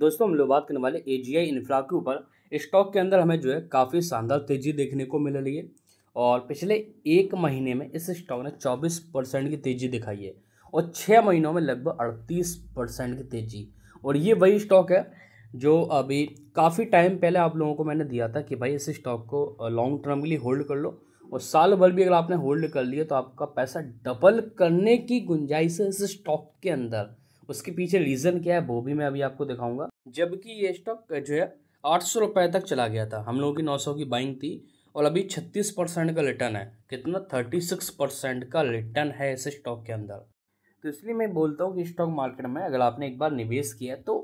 दोस्तों हम लोग बात करने वाले ए जी आई इन्फ्रा के ऊपर स्टॉक के अंदर हमें जो है काफ़ी शानदार तेज़ी देखने को मिल रही है और पिछले एक महीने में इस स्टॉक ने चौबीस परसेंट की तेज़ी दिखाई है और छः महीनों में लगभग अड़तीस परसेंट की तेज़ी और ये वही स्टॉक है जो अभी काफ़ी टाइम पहले आप लोगों को मैंने दिया था कि भाई इस स्टॉक को लॉन्ग टर्म के लिए होल्ड कर लो और साल भर भी अगर आपने होल्ड कर लिया तो आपका पैसा डबल करने की गुंजाइश है इस स्टॉक के अंदर उसके पीछे रीज़न क्या है वो भी मैं अभी आपको दिखाऊंगा जबकि ये स्टॉक जो है आठ सौ रुपये तक चला गया था हम लोगों की नौ सौ की बाइंग थी और अभी छत्तीस परसेंट का रिटर्न है कितना थर्टी सिक्स परसेंट का रिटर्न है इस स्टॉक के अंदर तो इसलिए मैं बोलता हूँ कि स्टॉक मार्केट में अगर आपने एक बार निवेश किया तो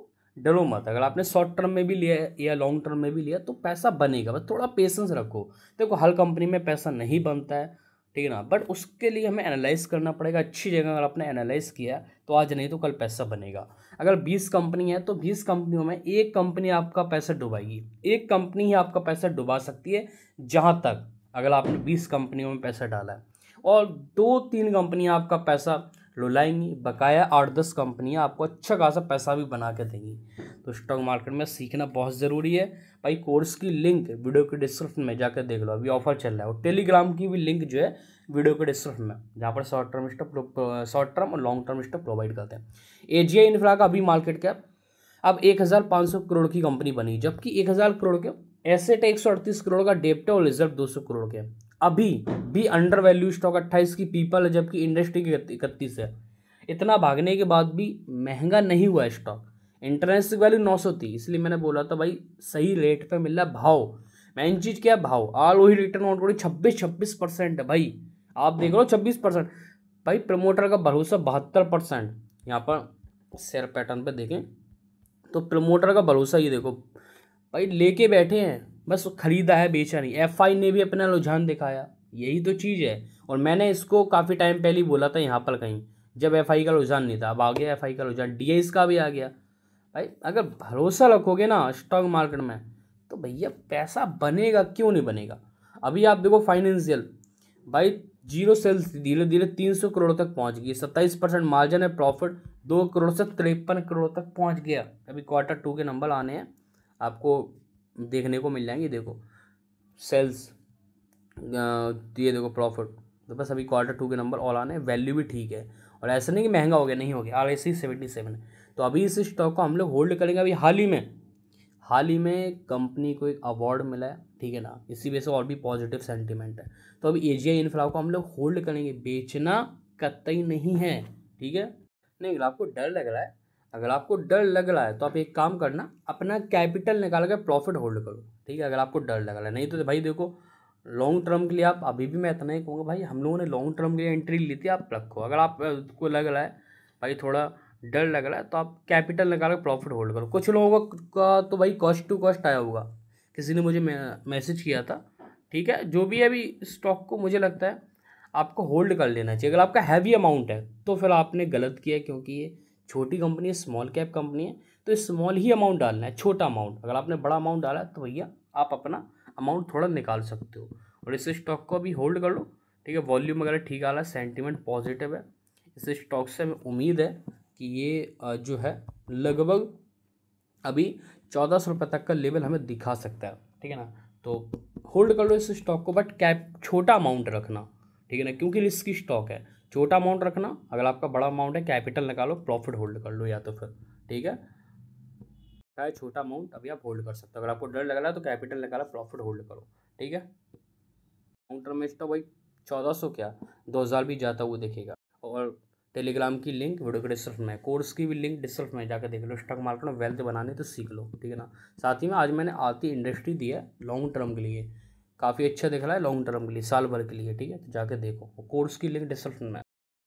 डरो मत अगर आपने शॉर्ट टर्म में भी लिया या लॉन्ग टर्म में भी लिया तो पैसा बनेगा बस थोड़ा पेशेंस रखो देखो हर कंपनी में पैसा नहीं बनता है ठीक है ना बट उसके लिए हमें एनालाइज करना पड़ेगा अच्छी जगह अगर आपने एनालाइज किया तो आज नहीं तो कल पैसा बनेगा अगर बीस कंपनी है तो बीस कंपनियों में एक कंपनी आपका पैसा डुबाएगी एक कंपनी ही आपका पैसा डुबा सकती है जहाँ तक अगर आपने बीस कंपनियों में पैसा डाला है और दो तीन कंपनियाँ आपका पैसा लुलाएंगी बकाया आठ दस कंपनियाँ आपको अच्छा खासा पैसा भी बना के देंगी तो स्टॉक मार्केट में सीखना बहुत ज़रूरी है भाई कोर्स की लिंक वीडियो के डिस्क्रिप्शन में जाकर देख लो अभी ऑफर चल रहा है और टेलीग्राम की भी लिंक जो है वीडियो के डिस्क्रिप्शन में जहाँ पर short term stop short term और लॉन्ग टर्म स्टॉप प्रोवाइड करते हैं एजीआई इन्फ्रा का अभी मार्केट कैप अब एक हज़ार पाँच सौ करोड़ की कंपनी बनी जबकि एक हज़ार करोड़ के एसेट तो एक सौ अड़तीस करोड़ का डेप्ट और रिजर्व दो सौ करोड़ के अभी भी अंडर वैल्यू स्टॉक अट्ठाईस की पीपल है जबकि इंडस्ट्री की इकतीस है इतना भागने के बाद भी महंगा नहीं हुआ स्टॉक इंटरनेट वैल्यू नौ सौ थी इसलिए मैंने बोला था भाई सही रेट पर मिल रहा भाव मेन चीज़ क्या भाव आल वही रिटर्न ऑन करो छब्बीस छब्बीस परसेंट भाई आप देख लो छब्बीस परसेंट भाई प्रमोटर का भरोसा बहत्तर परसेंट यहाँ पर शेयर पैटर्न पे देखें तो प्रमोटर का भरोसा ये देखो भाई लेके बैठे हैं बस खरीदा है बेचा नहीं एफ आई ने भी अपना रुझान दिखाया यही तो चीज़ है और मैंने इसको काफ़ी टाइम पहले बोला था यहाँ पर कहीं जब एफ आई का रुझान नहीं था अब आ गया एफ आई का रुझान डी का भी आ गया भाई अगर भरोसा रखोगे ना स्टॉक मार्केट में तो भैया पैसा बनेगा क्यों नहीं बनेगा अभी आप देखो फाइनेंशियल भाई जीरो सेल्स धीरे धीरे तीन सौ करोड़ तक पहुंच गई सत्ताईस परसेंट मार्जिन है प्रॉफिट दो करोड़ से तिरपन करोड़ तक पहुंच गया अभी क्वार्टर टू के नंबर आने हैं आपको देखने को मिल जाएंगे देखो सेल्स ये देखो प्रॉफिट तो बस अभी क्वार्टर टू के नंबर और आने वैल्यू भी ठीक है और ऐसा नहीं कि महंगा हो गया नहीं हो गया R A C seventy seven है तो अभी इस स्टॉक को हम लोग होल्ड करेंगे अभी हाल ही में हाल ही में कंपनी को एक अवार्ड मिला है ठीक है ना इसी वजह से और भी पॉजिटिव सेंटिमेंट है तो अभी एजिया इन्फ्रा को हम लोग होल्ड करेंगे बेचना कतई नहीं है ठीक है नहीं अगर आपको डर लग रहा है अगर आपको डर लग रहा है तो आप एक काम करना अपना कैपिटल निकाल कर प्रॉफिट होल्ड करो ठीक है अगर आपको डर लग रहा है नहीं तो भाई देखो लॉन्ग टर्म के लिए आप अभी भी मैं इतना ही कहूँगा भाई हम लोगों ने लॉन्ग टर्म के लिए एंट्री ली थी आप रखो अगर आपको लग रहा है भाई थोड़ा डर लग रहा है तो आप कैपिटल लगा कर प्रॉफिट होल्ड करो कुछ लोगों का तो भाई कॉस्ट टू कॉस्ट आया होगा किसी ने मुझे मैसेज किया था ठीक है जो भी अभी स्टॉक को मुझे लगता है आपको होल्ड कर लेना चाहिए अगर आपका हैवी अमाउंट है तो फिर आपने गलत किया क्योंकि ये छोटी कंपनी है स्मॉल कैप कंपनी है तो स्मॉल ही अमाउंट डालना है छोटा अमाउंट अगर आपने बड़ा अमाउंट डाला तो भैया आप अपना अमाउंट थोड़ा निकाल सकते हो और इस स्टॉक को अभी होल्ड कर लो ठीक है वॉल्यूम वगैरह ठीक आ रहा है सेंटीमेंट पॉजिटिव है इस स्टॉक से हमें उम्मीद है कि ये जो है लगभग अभी चौदह सौ रुपये तक का लेवल हमें दिखा सकता है ठीक है ना तो होल्ड कर लो इस स्टॉक को बट कैप छोटा अमाउंट रखना ठीक है ना क्योंकि रिस्की स्टॉक है छोटा अमाउंट रखना अगर आपका बड़ा अमाउंट है कैपिटल निकालो प्रॉफिट होल्ड कर लो या तो फिर ठीक है चाहे छोटा अमाउंट अभी आप होल्ड कर सकते हो अगर आपको डर लग रहा है तो कैपिटल निकालो प्रॉफिट होल्ड करो ठीक है काउंटर में स्टॉक तो भाई चौदह सौ क्या दो हज़ार भी जाता हुआ देखेगा और टेलीग्राम की लिंक वीडियो के डिस्क्रिप्शन में कोर्स की भी लिंक डिस्क्रिप्शन में जाकर देख लो स्टॉक मार्केट में वेल्थ बनाने तो सीख लो ठीक है ना साथ ही में आज मैंने आती इंडस्ट्री दी है लॉन्ग टर्म के लिए काफ़ी अच्छा दिख रहा है लॉन्ग टर्म के लिए साल भर के लिए ठीक है तो जाके देखो कोर्स की लिंक डिस्क्रिप्शन में